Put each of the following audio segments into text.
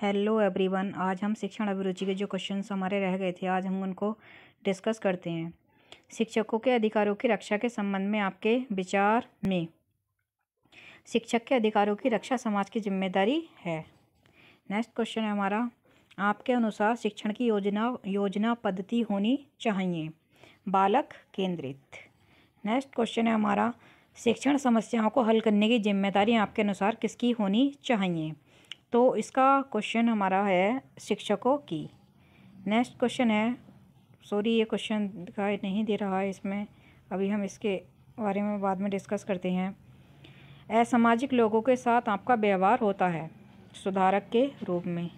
hello everyone आज हम शिक्षण अभिरुचि के जो क्वेश्चन हमारे रह गए थे आज हम उनको डिस्कस करते हैं शिक्षकों के अधिकारों की रक्षा के संबंध में आपके विचार में शिक्षक के अधिकारों की रक्षा समाज की जिम्मेदारी है नेक्स्ट क्वेश्चन है हमारा आपके अनुसार शिक्षण की योजना योजना पद्धति होनी चाहिए बालक केंद्रित नेक्स्ट क्वेश्चन है हमारा शिक्षण समस्याओं को हल करने की जिम्मेदारी आपके अनुसार किसकी होनी चाहिए तो इसका क्वेश्चन हमारा है शिक्षकों की नेक्स्ट क्वेश्चन है सॉरी ये क्वेश्चन दिखाई नहीं दे रहा है इसमें अभी हम इसके बारे में बाद में डिस्कस करते हैं असामाजिक लोगों के साथ आपका व्यवहार होता है सुधारक के रूप में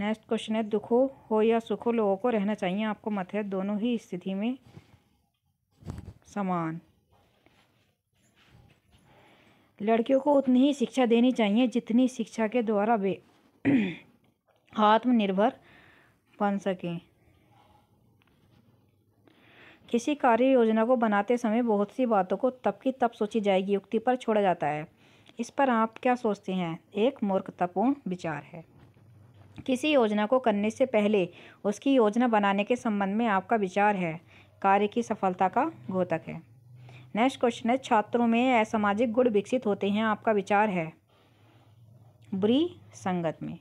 नेक्स्ट क्वेश्चन है दुखों हो या सुखों लोगों को रहना चाहिए आपको मत है दोनों ही स्थिति में समान लड़कियों को उतनी ही शिक्षा देनी चाहिए जितनी शिक्षा के द्वारा वे आत्मनिर्भर बन सकें किसी कार्य योजना को बनाते समय बहुत सी बातों को तब की तब सोची जाएगी युक्ति पर छोड़ा जाता है इस पर आप क्या सोचते हैं एक मूर्खतापूर्ण विचार है किसी योजना को करने से पहले उसकी योजना बनाने के संबंध में आपका विचार है कार्य की सफलता का घोतक है नेक्स्ट क्वेश्चन है छात्रों में असामाजिक गुण विकसित होते हैं आपका विचार है बुरी संगत में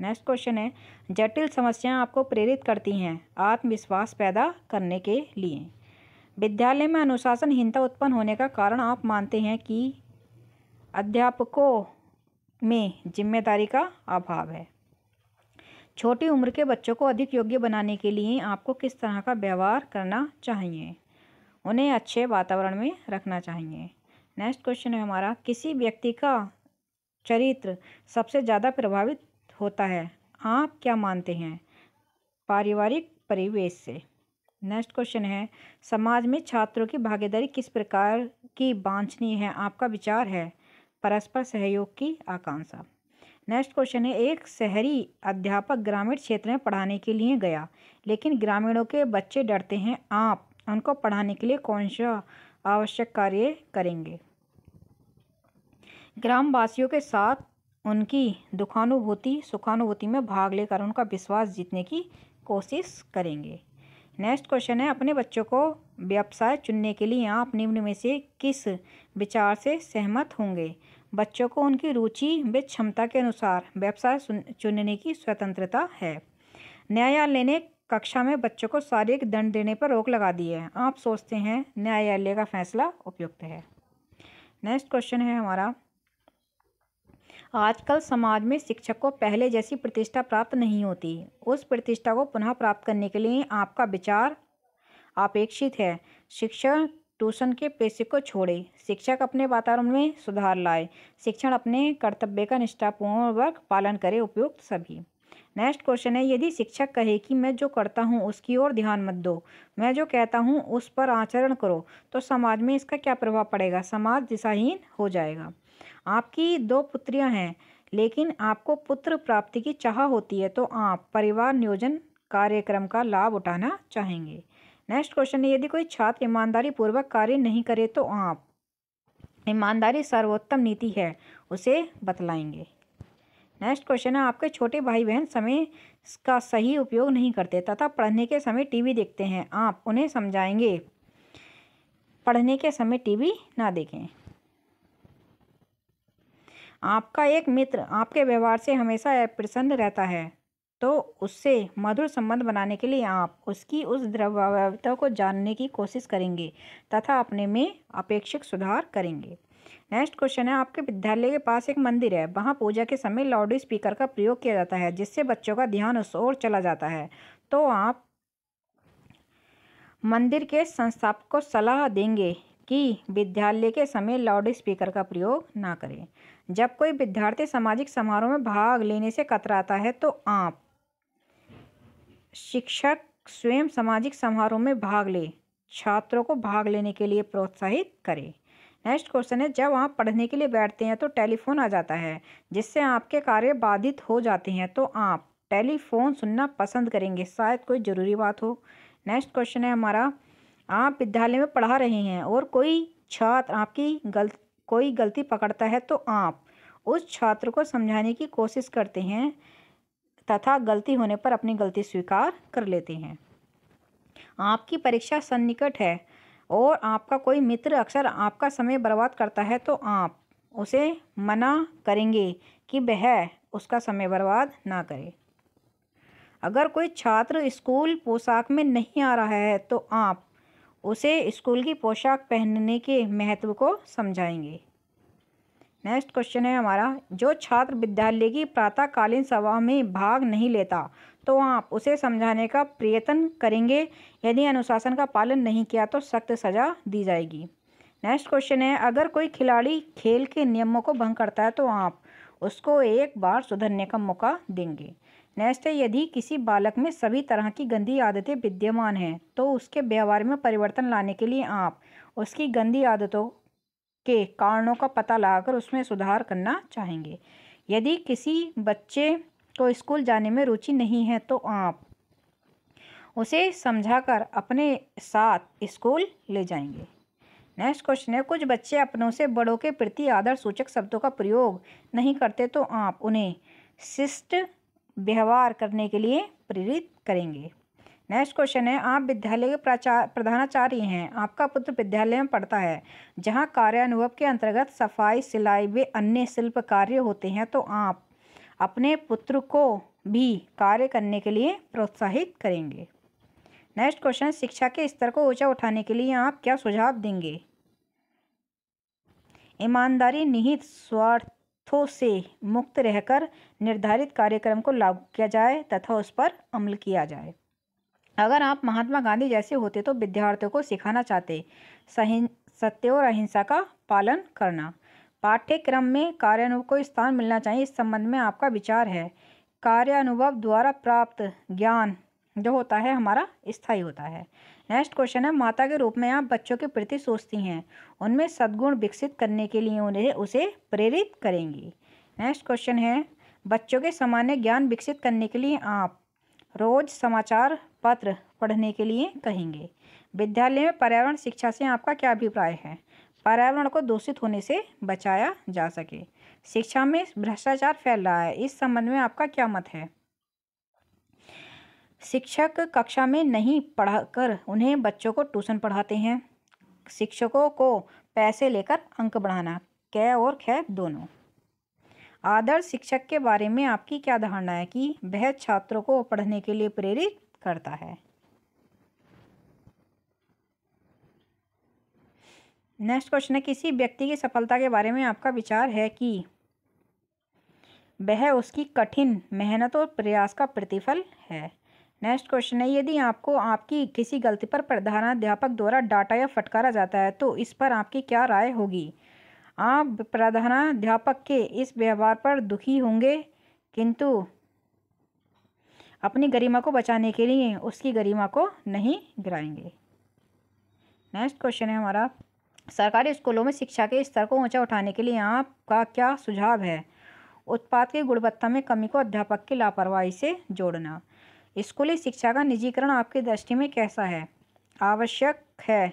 नेक्स्ट क्वेश्चन है जटिल समस्याएं आपको प्रेरित करती हैं आत्मविश्वास पैदा करने के लिए विद्यालय में अनुशासनहीनता उत्पन्न होने का कारण आप मानते हैं कि अध्यापकों में जिम्मेदारी का अभाव है छोटी उम्र के बच्चों को अधिक योग्य बनाने के लिए आपको किस तरह का व्यवहार करना चाहिए उन्हें अच्छे वातावरण में रखना चाहिए नेक्स्ट क्वेश्चन है हमारा किसी व्यक्ति का चरित्र सबसे ज़्यादा प्रभावित होता है आप क्या मानते हैं पारिवारिक परिवेश से नेक्स्ट क्वेश्चन है समाज में छात्रों की भागीदारी किस प्रकार की बांछनीय है आपका विचार है परस्पर सहयोग की आकांक्षा नेक्स्ट क्वेश्चन है एक शहरी अध्यापक ग्रामीण क्षेत्र में पढ़ाने के लिए गया लेकिन ग्रामीणों के बच्चे डरते हैं आप उनको पढ़ाने के लिए कौन सा आवश्यक कार्य करेंगे ग्रामवासियों के साथ उनकी दुखानुभूति सुखानुभूति में भाग लेकर उनका विश्वास जीतने की कोशिश करेंगे नेक्स्ट क्वेश्चन है अपने बच्चों को व्यवसाय चुनने के लिए आप निम्न में से किस विचार से सहमत होंगे बच्चों को उनकी रुचि व क्षमता के अनुसार व्यवसाय चुनने की स्वतंत्रता है न्यायालय ने कक्षा में बच्चों को शारीरिक दंड देने पर रोक लगा दी है आप सोचते हैं न्यायालय का फैसला उपयुक्त है नेक्स्ट क्वेश्चन है हमारा आजकल समाज में शिक्षक को पहले जैसी प्रतिष्ठा प्राप्त नहीं होती उस प्रतिष्ठा को पुनः प्राप्त करने के लिए आपका विचार अपेक्षित है शिक्षक ट्यूशन के पेशे को छोड़े शिक्षक अपने वातावरण में सुधार लाए शिक्षण अपने कर्तव्य का निष्ठापूर्वक पालन करे उपयुक्त सभी नेक्स्ट क्वेश्चन है यदि शिक्षक कहे कि मैं जो करता हूँ उसकी ओर ध्यान मत दो मैं जो कहता हूँ उस पर आचरण करो तो समाज में इसका क्या प्रभाव पड़ेगा समाज दिशाहीन हो जाएगा आपकी दो पुत्रियाँ हैं लेकिन आपको पुत्र प्राप्ति की चाह होती है तो आप परिवार नियोजन कार्यक्रम का लाभ उठाना चाहेंगे नेक्स्ट क्वेश्चन है यदि कोई छात्र ईमानदारी पूर्वक कार्य नहीं करे तो आप ईमानदारी सर्वोत्तम नीति है उसे बतलाएंगे नेक्स्ट क्वेश्चन है आपके छोटे भाई बहन समय का सही उपयोग नहीं करते तथा पढ़ने के समय टीवी देखते हैं आप उन्हें समझाएंगे पढ़ने के समय टीवी ना देखें आपका एक मित्र आपके व्यवहार से हमेशा प्रसन्न रहता है तो उससे मधुर संबंध बनाने के लिए आप उसकी उस द्रव्यता को जानने की कोशिश करेंगे तथा अपने में अपेक्षित सुधार करेंगे नेक्स्ट क्वेश्चन है आपके विद्यालय के पास एक मंदिर है वहाँ पूजा के समय लाउड स्पीकर का प्रयोग किया जाता है जिससे बच्चों का ध्यान उस ओर चला जाता है तो आप मंदिर के संस्थापक को सलाह देंगे कि विद्यालय के समय लाउड स्पीकर का प्रयोग ना करें जब कोई विद्यार्थी सामाजिक समारोह में भाग लेने से कतराता है तो आप शिक्षक स्वयं सामाजिक समारोह में भाग ले छात्रों को भाग लेने के लिए प्रोत्साहित करें नेक्स्ट क्वेश्चन है जब आप पढ़ने के लिए बैठते हैं तो टेलीफोन आ जाता है जिससे आपके कार्य बाधित हो जाते हैं तो आप टेलीफोन सुनना पसंद करेंगे शायद कोई ज़रूरी बात हो नेक्स्ट क्वेश्चन है हमारा आप विद्यालय में पढ़ा रहे हैं और कोई छात्र आपकी गल कोई गलती पकड़ता है तो आप उस छात्र को समझाने की कोशिश करते हैं तथा गलती होने पर अपनी गलती स्वीकार कर लेते हैं आपकी परीक्षा सन्निकट है और आपका कोई मित्र अक्सर आपका समय बर्बाद करता है तो आप उसे मना करेंगे कि वह उसका समय बर्बाद ना करे अगर कोई छात्र स्कूल पोशाक में नहीं आ रहा है तो आप उसे स्कूल की पोशाक पहनने के महत्व को समझाएंगे नेक्स्ट क्वेश्चन है हमारा जो छात्र विद्यालय की प्रातःकालीन सभा में भाग नहीं लेता तो आप उसे समझाने का प्रयत्न करेंगे यदि अनुशासन का पालन नहीं किया तो सख्त सज़ा दी जाएगी नेक्स्ट क्वेश्चन है अगर कोई खिलाड़ी खेल के नियमों को भंग करता है तो आप उसको एक बार सुधरने का मौका देंगे नेक्स्ट है यदि किसी बालक में सभी तरह की गंदी आदतें विद्यमान हैं तो उसके व्यवहार में परिवर्तन लाने के लिए आप उसकी गंदी आदतों के कारणों का पता लगाकर उसमें सुधार करना चाहेंगे यदि किसी बच्चे को तो स्कूल जाने में रुचि नहीं है तो आप उसे समझाकर अपने साथ स्कूल ले जाएंगे नेक्स्ट क्वेश्चन है कुछ बच्चे अपनों से बड़ों के प्रति आदर सूचक शब्दों का प्रयोग नहीं करते तो आप उन्हें शिष्ट व्यवहार करने के लिए प्रेरित करेंगे नेक्स्ट क्वेश्चन है आप विद्यालय के प्राचार प्रधानाचार्य हैं आपका पुत्र विद्यालय में पढ़ता है जहाँ कार्यानुभव के अंतर्गत सफाई सिलाई व अन्य शिल्प कार्य होते हैं तो आप अपने पुत्र को भी कार्य करने के लिए प्रोत्साहित करेंगे नेक्स्ट क्वेश्चन शिक्षा के स्तर को ऊंचा उठाने के लिए आप क्या सुझाव देंगे ईमानदारी निहित स्वार्थों से मुक्त रहकर निर्धारित कार्यक्रम को लागू किया जाए तथा उस पर अमल किया जाए अगर आप महात्मा गांधी जैसे होते तो विद्यार्थियों को सिखाना चाहते सही सत्य और अहिंसा का पालन करना पाठ्यक्रम में कार्यानुभव को स्थान मिलना चाहिए इस संबंध में आपका विचार है कार्यानुभव द्वारा प्राप्त ज्ञान जो होता है हमारा स्थायी होता है नेक्स्ट क्वेश्चन है माता के रूप में आप बच्चों के प्रति सोचती हैं उनमें सद्गुण विकसित करने के लिए उन्हें उसे प्रेरित करेंगी नेक्स्ट क्वेश्चन है बच्चों के सामान्य ज्ञान विकसित करने के लिए आप रोज समाचार पत्र पढ़ने के लिए कहेंगे विद्यालय में पर्यावरण शिक्षा से आपका क्या अभिप्राय है पर्यावरण को दूषित होने से बचाया जा सके शिक्षा में भ्रष्टाचार फैल रहा है इस संबंध में आपका क्या मत है शिक्षक कक्षा में नहीं पढ़ाकर उन्हें बच्चों को ट्यूशन पढ़ाते हैं शिक्षकों को पैसे लेकर अंक बढ़ाना कै और खै दोनों आदर्श शिक्षक के बारे में आपकी क्या धारणा है कि वह छात्रों को पढ़ने के लिए प्रेरित करता है नेक्स्ट क्वेश्चन है किसी व्यक्ति की सफलता के बारे में आपका विचार है कि वह उसकी कठिन मेहनत और प्रयास का प्रतिफल है नेक्स्ट क्वेश्चन है यदि आपको आपकी किसी गलती पर प्रधानाध्यापक द्वारा डाटा या फटकारा जाता है तो इस पर आपकी क्या राय होगी आप प्रधानाध्यापक के इस व्यवहार पर दुखी होंगे किंतु अपनी गरिमा को बचाने के लिए उसकी गरिमा को नहीं गिराएंगे नेक्स्ट क्वेश्चन है हमारा सरकारी स्कूलों में शिक्षा के स्तर को ऊंचा उठाने के लिए आपका क्या सुझाव है उत्पाद की गुणवत्ता में कमी को अध्यापक की लापरवाही से जोड़ना स्कूली शिक्षा का निजीकरण आपकी दृष्टि में कैसा है आवश्यक है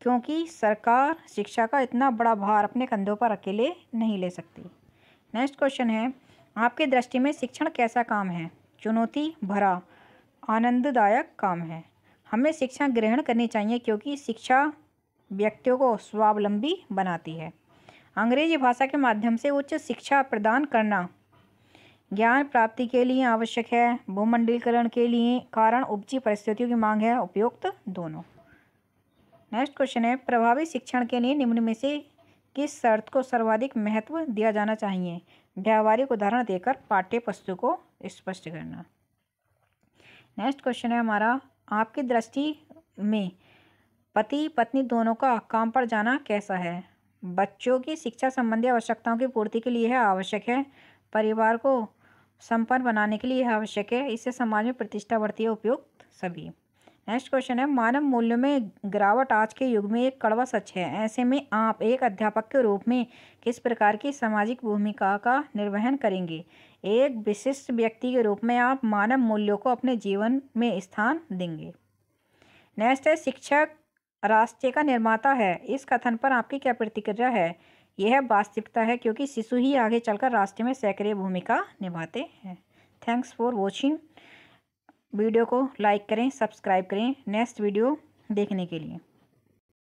क्योंकि सरकार शिक्षा का इतना बड़ा भार अपने कंधों पर अकेले नहीं ले सकती नेक्स्ट क्वेश्चन है आपकी दृष्टि में शिक्षण कैसा काम है चुनौती भरा आनंददायक काम है हमें शिक्षा ग्रहण करनी चाहिए क्योंकि शिक्षा व्यक्तियों को स्वावलंबी बनाती है अंग्रेजी भाषा के माध्यम से उच्च शिक्षा प्रदान करना ज्ञान प्राप्ति के लिए आवश्यक है भूमंडलीकरण के लिए कारण उपजी परिस्थितियों की मांग है उपयुक्त दोनों नेक्स्ट क्वेश्चन है प्रभावी शिक्षण के लिए निम्न में से किस शर्त को सर्वाधिक महत्व दिया जाना चाहिए व्यावहारिक उदाहरण देकर पाठ्य पुस्तक को स्पष्ट करना नेक्स्ट क्वेश्चन है हमारा आपकी दृष्टि में पति पत्नी दोनों का काम पर जाना कैसा है बच्चों की शिक्षा संबंधी आवश्यकताओं की पूर्ति के लिए यह आवश्यक है परिवार को संपन्न बनाने के लिए यह आवश्यक है इससे समाज में प्रतिष्ठा बढ़ती है उपयुक्त सभी नेक्स्ट क्वेश्चन है मानव मूल्यों में गिरावट आज के युग में एक कड़वा सच है ऐसे में आप एक अध्यापक के रूप में किस प्रकार की सामाजिक भूमिका का निर्वहन करेंगे एक विशिष्ट व्यक्ति के रूप में आप मानव मूल्यों को अपने जीवन में स्थान देंगे नेक्स्ट है शिक्षक राष्ट्र का निर्माता है इस कथन पर आपकी क्या प्रतिक्रिया है यह वास्तविकता है क्योंकि शिशु ही आगे चलकर राष्ट्र में सक्रिय भूमिका निभाते हैं थैंक्स फॉर वॉचिंग वीडियो को लाइक करें सब्सक्राइब करें नेक्स्ट वीडियो देखने के लिए